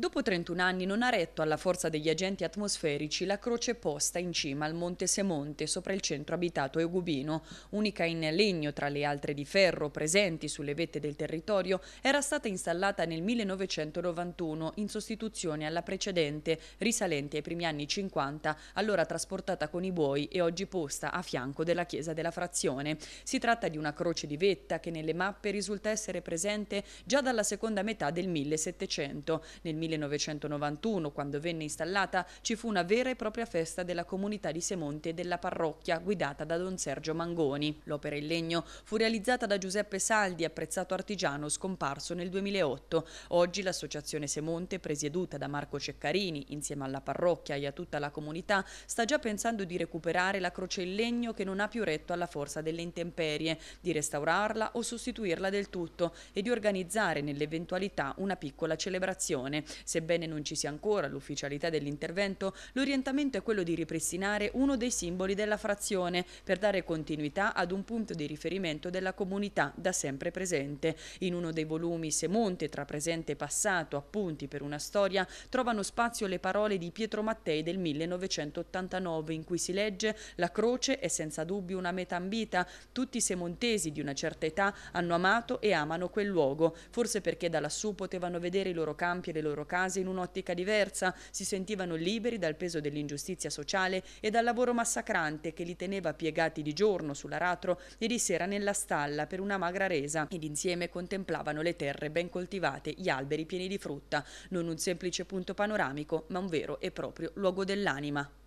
Dopo 31 anni non ha retto alla forza degli agenti atmosferici la croce posta in cima al Monte Semonte sopra il centro abitato eugubino, unica in legno tra le altre di ferro presenti sulle vette del territorio, era stata installata nel 1991 in sostituzione alla precedente, risalente ai primi anni 50, allora trasportata con i buoi e oggi posta a fianco della chiesa della frazione. Si tratta di una croce di vetta che nelle mappe risulta essere presente già dalla seconda metà del 1700. Nel 1991, quando venne installata, ci fu una vera e propria festa della comunità di Semonte e della parrocchia, guidata da Don Sergio Mangoni. L'opera in legno fu realizzata da Giuseppe Saldi, apprezzato artigiano scomparso nel 2008. Oggi l'associazione Semonte, presieduta da Marco Ceccarini, insieme alla parrocchia e a tutta la comunità, sta già pensando di recuperare la croce in legno che non ha più retto alla forza delle intemperie, di restaurarla o sostituirla del tutto e di organizzare nell'eventualità una piccola celebrazione. Sebbene non ci sia ancora l'ufficialità dell'intervento, l'orientamento è quello di ripristinare uno dei simboli della frazione per dare continuità ad un punto di riferimento della comunità da sempre presente. In uno dei volumi Semonte tra presente e passato, appunti per una storia, trovano spazio le parole di Pietro Mattei del 1989 in cui si legge La croce è senza dubbio una meta ambita, tutti i semontesi di una certa età hanno amato e amano quel luogo, forse perché da lassù potevano vedere i loro campi e le loro loro case in un'ottica diversa, si sentivano liberi dal peso dell'ingiustizia sociale e dal lavoro massacrante che li teneva piegati di giorno sull'aratro e di sera nella stalla per una magra resa ed insieme contemplavano le terre ben coltivate, gli alberi pieni di frutta, non un semplice punto panoramico ma un vero e proprio luogo dell'anima.